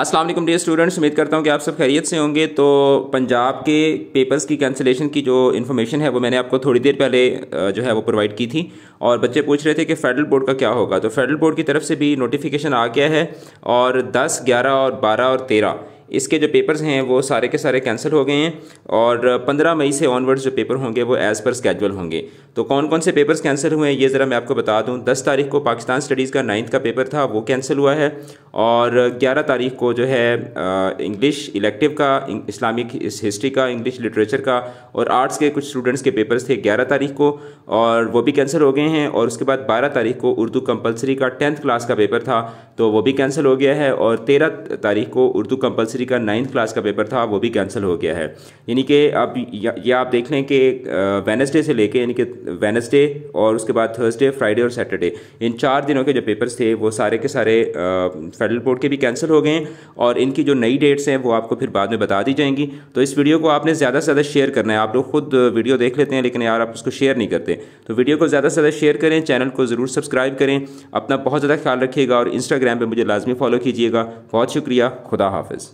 अस्सलाम वालेकुम dear students उम्मीद करता हूँ कि आप सब खैरियत से होंगे तो पंजाब के पेपर्स की कैंसिलेशन की जो इन्फॉर्मेशन है वो मैंने आपको थोड़ी देर पहले जो है वो प्रोवाइड की थी और बच्चे पूछ रहे थे कि फेडरल बोर्ड का क्या होगा तो फेडरल बोर्ड की तरफ से भी नोटिफिकेशन आ गया है और दस ग्यारह और बारह और तेरह इसके जो पेपर्स हैं वो सारे के सारे कैंसिल हो गए हैं और 15 मई से ऑनवर्ड्स जो पेपर होंगे वो एज़ पर स्केजुअल होंगे तो कौन कौन से पेपर्स कैंसिल हुए हैं ये ज़रा मैं आपको बता दूं 10 तारीख को पाकिस्तान स्टडीज़ का नाइन्थ का पेपर था वो कैंसिल हुआ है और 11 तारीख को जो है इंग्लिश इलेक्टिव का इस्लामिक हिस्ट्री का इंग्लिश लिटरेचर का और आर्ट्स के कुछ स्टूडेंट्स के पेपर्स थे ग्यारह तारीख को और वो भी कैंसिल हो गए हैं और उसके बाद बारह तारीख को उर्दू कंपलसरी का टेंथ क्लास का पेपर था तो वो भी कैंसिल हो गया है और तेरह तारीख को उर्दू कंपलसरी बायोलॉजी का नाइन्थ क्लास का पेपर था वो भी कैंसिल हो गया है यानी कि आप ये आप देख लें कि वेनसडे से लेके यानी कि वेनसडे और उसके बाद थर्सडे फ्राइडे और सैटरडे इन चार दिनों के जो पेपर्स थे वो सारे के सारे फेडरल बोर्ड के भी कैंसिल हो गए और इनकी जो नई डेट्स हैं वो आपको फिर बाद में बता दी जाएंगी तो इस वीडियो को आपने ज़्यादा से ज़्यादा शेयर करना है आप लोग खुद वीडियो देख लेते हैं लेकिन यार आप उसको शेयर नहीं करते तो वीडियो को ज़्यादा से ज़्यादा शेयर करें चैनल को ज़रूर सब्सक्राइब करें अपना बहुत ज़्यादा ख्याल रखिएगा और इंस्टाग्राम पर मुझे लाजमी फॉलो कीजिएगा बहुत शुक्रिया खुदा हाफिज़